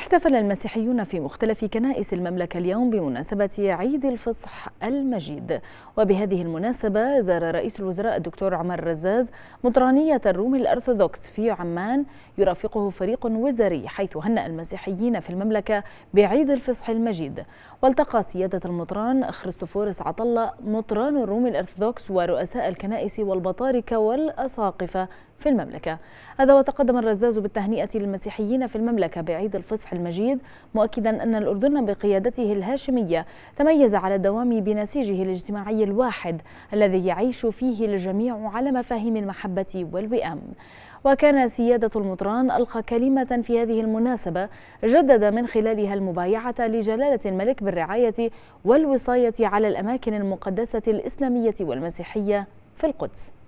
احتفل المسيحيون في مختلف كنائس المملكة اليوم بمناسبة عيد الفصح المجيد وبهذه المناسبة زار رئيس الوزراء الدكتور عمر رزاز مطرانية الروم الأرثوذكس في عمان يرافقه فريق وزاري حيث هنأ المسيحيين في المملكة بعيد الفصح المجيد والتقى سيادة المطران خريستوفورس عطلة مطران الروم الأرثوذكس ورؤساء الكنائس والبطاركة والأساقفة في المملكة هذا وتقدم الرزاز بالتهنئة للمسيحيين في المملكة بعيد الفصح المجيد مؤكدا أن الأردن بقيادته الهاشمية تميز على الدوام بنسيجه الاجتماعي الواحد الذي يعيش فيه الجميع على مفاهيم المحبة والوئام وكان سيادة المطران ألقى كلمة في هذه المناسبة جدد من خلالها المبايعة لجلالة الملك بالرعاية والوصاية على الأماكن المقدسة الإسلامية والمسيحية في القدس